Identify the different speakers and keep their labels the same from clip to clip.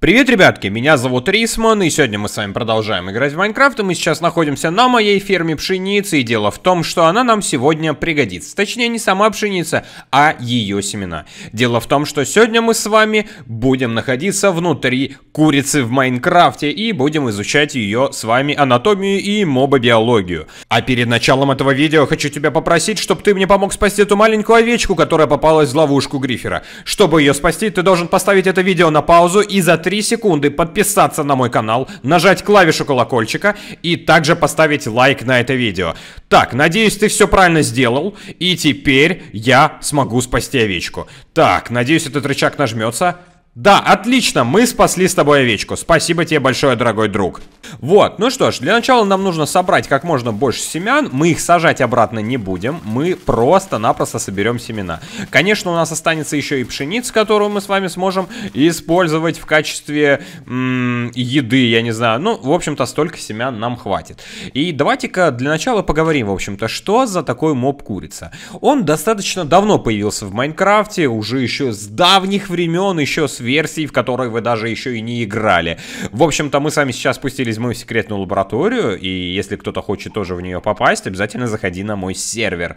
Speaker 1: Привет, ребятки, меня зовут Рисман, и сегодня мы с вами продолжаем играть в Майнкрафт, и мы сейчас находимся на моей ферме пшеницы, и дело в том, что она нам сегодня пригодится. Точнее, не сама пшеница, а ее семена. Дело в том, что сегодня мы с вами будем находиться внутри курицы в Майнкрафте, и будем изучать ее с вами анатомию и мобобиологию. А перед началом этого видео хочу тебя попросить, чтобы ты мне помог спасти эту маленькую овечку, которая попалась в ловушку Грифера. Чтобы ее спасти, ты должен поставить это видео на паузу и затыкать 3 секунды подписаться на мой канал, нажать клавишу колокольчика и также поставить лайк на это видео. Так, надеюсь, ты все правильно сделал, и теперь я смогу спасти овечку. Так, надеюсь, этот рычаг нажмется. Да, отлично, мы спасли с тобой овечку. Спасибо тебе большое, дорогой друг. Вот, ну что ж, для начала нам нужно собрать как можно больше семян. Мы их сажать обратно не будем. Мы просто-напросто соберем семена. Конечно, у нас останется еще и пшеница, которую мы с вами сможем использовать в качестве еды, я не знаю. Ну, в общем-то, столько семян нам хватит. И давайте-ка для начала поговорим, в общем-то, что за такой моб курица. Он достаточно давно появился в Майнкрафте, уже еще с давних времен, еще с версий, в которые вы даже еще и не играли. В общем-то, мы с вами сейчас спустились в мою секретную лабораторию, и если кто-то хочет тоже в нее попасть, обязательно заходи на мой сервер.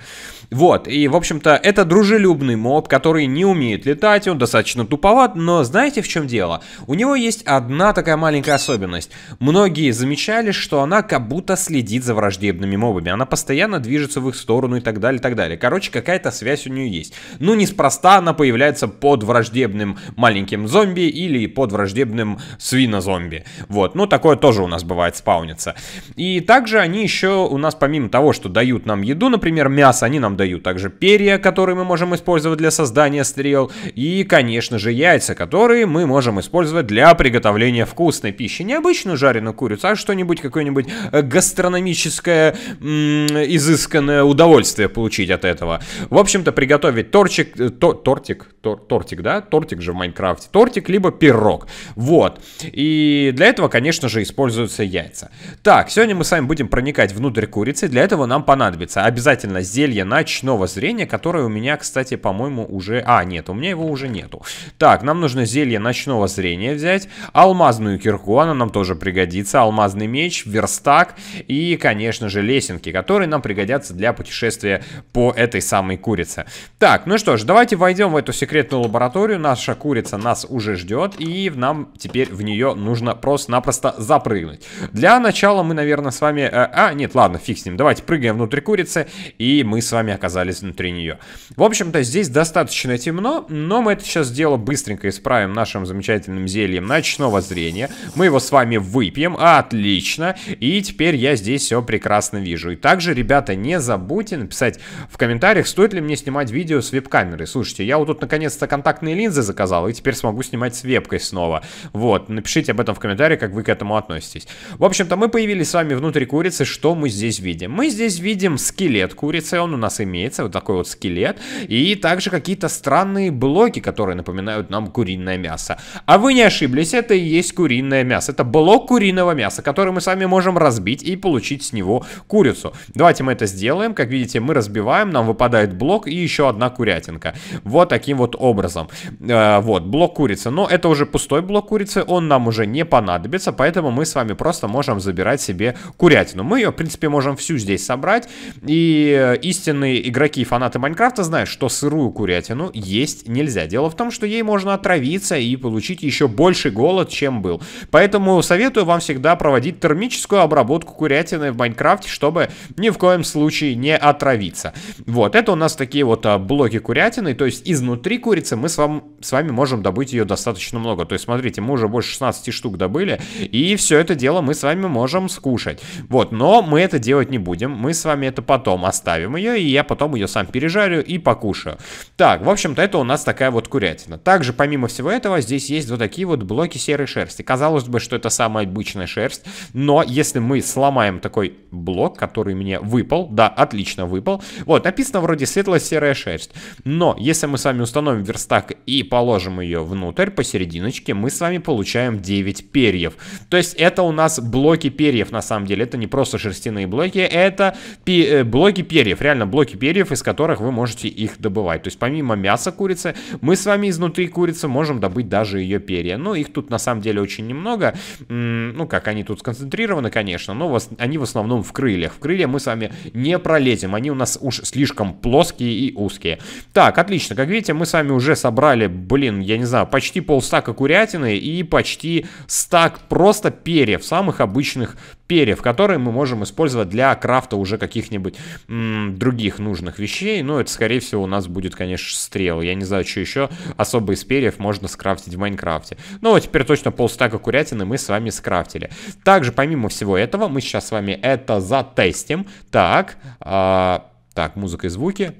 Speaker 1: Вот, и, в общем-то, это дружелюбный моб, который не умеет летать, он достаточно туповат, но знаете, в чем дело? У него есть одна такая маленькая особенность. Многие замечали, что она как будто следит за враждебными мобами, она постоянно движется в их сторону и так далее, и так далее. Короче, какая-то связь у нее есть. Ну, неспроста она появляется под враждебным маленьким враждебным зомби или под враждебным свинозомби. Вот, ну такое тоже у нас бывает спаунится. И также они еще у нас помимо того, что дают нам еду, например, мясо, они нам дают также перья, которые мы можем использовать для создания стрел, и, конечно же, яйца, которые мы можем использовать для приготовления вкусной пищи. Не обычную жареную курицу, а что-нибудь, какое-нибудь э, гастрономическое изысканное удовольствие получить от этого. В общем-то, приготовить торчик, э, то, тортик, тор, тортик, да? Тортик же в Майнкрафте тортик, либо пирог. Вот. И для этого, конечно же, используются яйца. Так, сегодня мы с вами будем проникать внутрь курицы. Для этого нам понадобится обязательно зелье ночного зрения, которое у меня, кстати, по-моему, уже... А, нет, у меня его уже нету. Так, нам нужно зелье ночного зрения взять, алмазную кирку, она нам тоже пригодится, алмазный меч, верстак и, конечно же, лесенки, которые нам пригодятся для путешествия по этой самой курице. Так, ну что ж, давайте войдем в эту секретную лабораторию. Наша курица, на нас уже ждет, и нам теперь в нее нужно просто-напросто запрыгнуть. Для начала мы, наверное, с вами... Э, а, нет, ладно, фиг с ним. Давайте прыгаем внутрь курицы, и мы с вами оказались внутри нее. В общем-то, здесь достаточно темно, но мы это сейчас дело быстренько исправим нашим замечательным зельем ночного зрения. Мы его с вами выпьем. Отлично. И теперь я здесь все прекрасно вижу. И также, ребята, не забудьте написать в комментариях, стоит ли мне снимать видео с веб-камерой. Слушайте, я вот тут наконец-то контактные линзы заказал, и теперь смогу снимать с вебкой снова. Вот, напишите об этом в комментариях, как вы к этому относитесь. В общем-то, мы появились с вами внутри курицы. Что мы здесь видим? Мы здесь видим скелет курицы, он у нас имеется, вот такой вот скелет. И также какие-то странные блоки, которые напоминают нам куриное мясо. А вы не ошиблись, это и есть куриное мясо. Это блок куриного мяса, который мы с вами можем разбить и получить с него курицу. Давайте мы это сделаем. Как видите, мы разбиваем, нам выпадает блок и еще одна курятинка. Вот таким вот образом. Э, вот, блок блок курицы. Но это уже пустой блок курицы, он нам уже не понадобится, поэтому мы с вами просто можем забирать себе курятину. Мы ее, в принципе, можем всю здесь собрать. И э, истинные игроки и фанаты Майнкрафта знают, что сырую курятину есть нельзя. Дело в том, что ей можно отравиться и получить еще больше голод, чем был. Поэтому советую вам всегда проводить термическую обработку курятины в Майнкрафте, чтобы ни в коем случае не отравиться. Вот, это у нас такие вот а, блоки курятины, то есть изнутри курицы мы с, вам, с вами можем добыть добыть ее достаточно много. То есть, смотрите, мы уже больше 16 штук добыли, и все это дело мы с вами можем скушать. Вот, но мы это делать не будем, мы с вами это потом оставим ее, и я потом ее сам пережарю и покушаю. Так, в общем-то, это у нас такая вот курятина. Также, помимо всего этого, здесь есть вот такие вот блоки серой шерсти. Казалось бы, что это самая обычная шерсть, но если мы сломаем такой блок, который мне выпал, да, отлично выпал, вот, написано вроде светло-серая шерсть, но если мы с вами установим верстак и положим ее в внутрь, посерединочке, мы с вами получаем 9 перьев. То есть это у нас блоки перьев, на самом деле. Это не просто шерстяные блоки, это пи э, блоки перьев. Реально, блоки перьев, из которых вы можете их добывать. То есть помимо мяса курицы, мы с вами изнутри курицы можем добыть даже ее перья. Но ну, их тут на самом деле очень немного. Ну, как они тут сконцентрированы, конечно, но они в основном в крыльях. В крылья мы с вами не пролезем, они у нас уж слишком плоские и узкие. Так, отлично. Как видите, мы с вами уже собрали, блин, я не знаю, да, почти полстака курятины и почти стак просто перьев, самых обычных перьев, которые мы можем использовать для крафта уже каких-нибудь других нужных вещей. Но ну, это, скорее всего, у нас будет, конечно, стрел. Я не знаю, что еще особо из перьев можно скрафтить в Майнкрафте. Ну, вот теперь точно полстака курятины мы с вами скрафтили. Также, помимо всего этого, мы сейчас с вами это затестим. Так, э, так, музыка и звуки.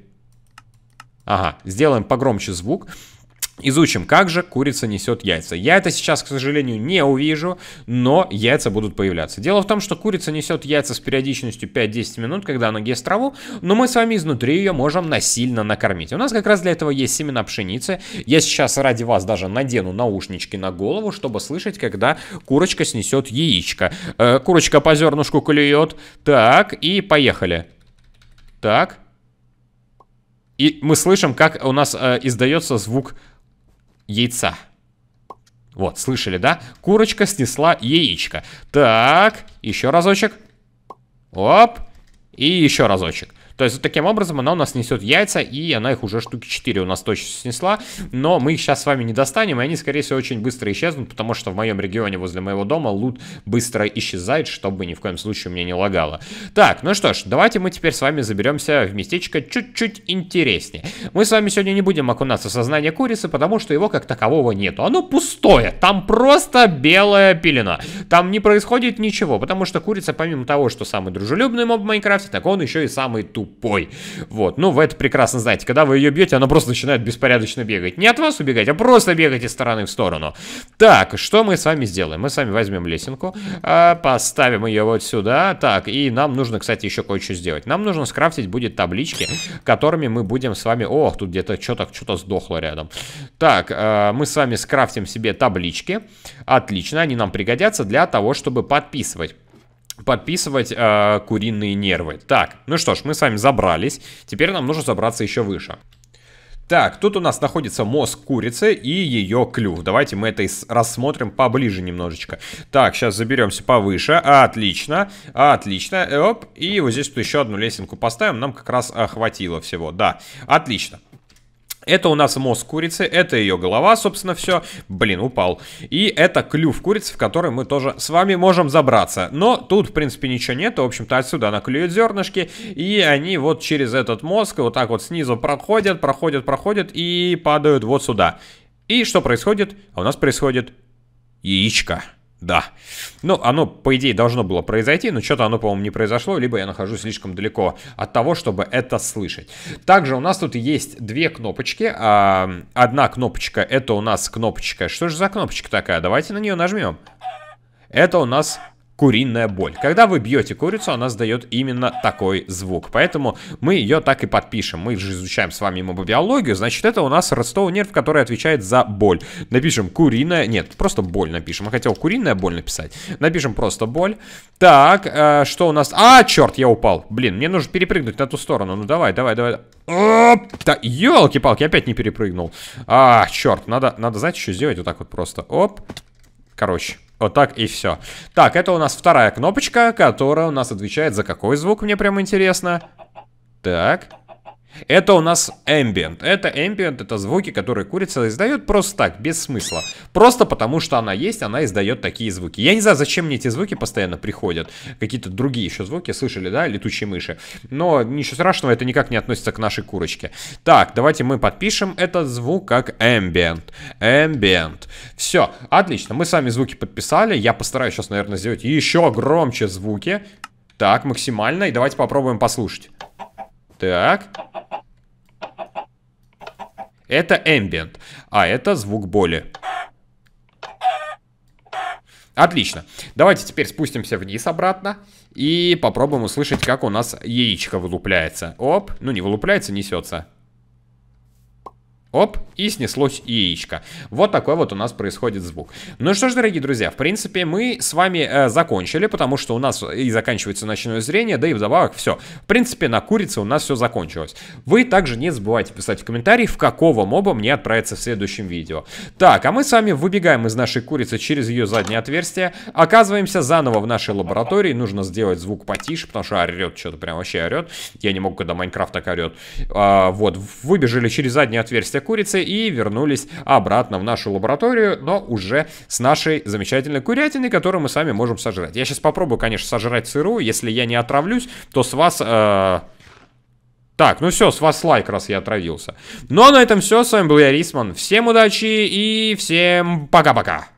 Speaker 1: Ага, сделаем погромче звук. Изучим, как же курица несет яйца. Я это сейчас, к сожалению, не увижу, но яйца будут появляться. Дело в том, что курица несет яйца с периодичностью 5-10 минут, когда она ест траву, но мы с вами изнутри ее можем насильно накормить. У нас как раз для этого есть семена пшеницы. Я сейчас ради вас даже надену наушнички на голову, чтобы слышать, когда курочка снесет яичко. Э, курочка по зернышку клюет. Так, и поехали. Так. И мы слышим, как у нас э, издается звук яйца. Вот, слышали, да? Курочка снесла яичко. Так, еще разочек. Оп. И еще разочек. То есть вот таким образом она у нас несет яйца, и она их уже штуки 4 у нас точно снесла, но мы их сейчас с вами не достанем, и они, скорее всего, очень быстро исчезнут, потому что в моем регионе возле моего дома лут быстро исчезает, чтобы ни в коем случае у меня не лагало. Так, ну что ж, давайте мы теперь с вами заберемся в местечко чуть-чуть интереснее. Мы с вами сегодня не будем окунаться в сознание курицы, потому что его как такового нету. Оно пустое, там просто белая пелена. Там не происходит ничего, потому что курица, помимо того, что самый дружелюбный моб в Майнкрафте, так он еще и самый тупой тупой. Вот, ну вы это прекрасно знаете. Когда вы ее бьете, она просто начинает беспорядочно бегать. Не от вас убегать, а просто бегать из стороны в сторону. Так, что мы с вами сделаем? Мы с вами возьмем лесенку, а, поставим ее вот сюда. Так, и нам нужно, кстати, еще кое-что сделать. Нам нужно скрафтить будет таблички, которыми мы будем с вами... Ох, тут где-то что-то что сдохло рядом. Так, а, мы с вами скрафтим себе таблички. Отлично, они нам пригодятся для того, чтобы подписывать подписывать э, куриные нервы. Так, ну что ж, мы с вами забрались. Теперь нам нужно забраться еще выше. Так, тут у нас находится мозг курицы и ее клюв. Давайте мы это рассмотрим поближе немножечко. Так, сейчас заберемся повыше. Отлично, отлично. Оп, и вот здесь вот еще одну лесенку поставим. Нам как раз а, хватило всего, да. Отлично. Это у нас мозг курицы, это ее голова, собственно, все. Блин, упал. И это клюв курицы, в который мы тоже с вами можем забраться. Но тут, в принципе, ничего нет. В общем-то, отсюда она клюет зернышки. И они вот через этот мозг вот так вот снизу проходят, проходят, проходят и падают вот сюда. И что происходит? А у нас происходит яичко. Да. Ну, оно, по идее, должно было произойти, но что-то оно, по-моему, не произошло, либо я нахожусь слишком далеко от того, чтобы это слышать. Также у нас тут есть две кнопочки. А, одна кнопочка, это у нас кнопочка... Что же за кнопочка такая? Давайте на нее нажмем. Это у нас куриная боль. Когда вы бьете курицу, она сдает именно такой звук. Поэтому мы ее так и подпишем. Мы же изучаем с вами мобобиологию, значит, это у нас ростовый нерв, который отвечает за боль. Напишем куриная... Нет, просто боль напишем. Я хотел куриная боль написать. Напишем просто боль. Так, э, что у нас... А, черт, я упал. Блин, мне нужно перепрыгнуть на ту сторону. Ну, давай, давай, давай. Оп! Да, елки-палки, опять не перепрыгнул. А, черт, надо, надо, знаете, что сделать? Вот так вот просто. Оп. Короче. Вот так и все. Так, это у нас вторая кнопочка, которая у нас отвечает за какой звук, мне прямо интересно. Так. Это у нас ambient. Это ambient, это звуки, которые курица издает просто так, без смысла. Просто потому, что она есть, она издает такие звуки. Я не знаю, зачем мне эти звуки постоянно приходят. Какие-то другие еще звуки, слышали, да, летучие мыши. Но ничего страшного, это никак не относится к нашей курочке. Так, давайте мы подпишем этот звук как ambient. Ambient. Все, отлично, мы сами звуки подписали. Я постараюсь сейчас, наверное, сделать еще громче звуки. Так, максимально. И давайте попробуем послушать. Так. Это ambient. А это звук боли. Отлично. Давайте теперь спустимся вниз обратно и попробуем услышать, как у нас яичко вылупляется. Оп, ну не вылупляется, несется. Оп, и снеслось яичко. Вот такой вот у нас происходит звук. Ну что ж, дорогие друзья, в принципе, мы с вами э, закончили, потому что у нас и заканчивается ночное зрение, да и вдобавок все. В принципе, на курице у нас все закончилось. Вы также не забывайте писать в комментарии, в какого моба мне отправиться в следующем видео. Так, а мы с вами выбегаем из нашей курицы через ее заднее отверстие, оказываемся заново в нашей лаборатории, нужно сделать звук потише, потому что орет что-то прям вообще орет. Я не могу, когда Майнкрафт так орет. А, вот, выбежали через заднее отверстие курицы и вернулись обратно в нашу лабораторию, но уже с нашей замечательной курятиной, которую мы сами можем сожрать. Я сейчас попробую, конечно, сожрать сырую. Если я не отравлюсь, то с вас... Э так, ну все, с вас лайк, раз я отравился. Ну а на этом все, с вами был я, Рисман. Всем удачи и всем пока-пока.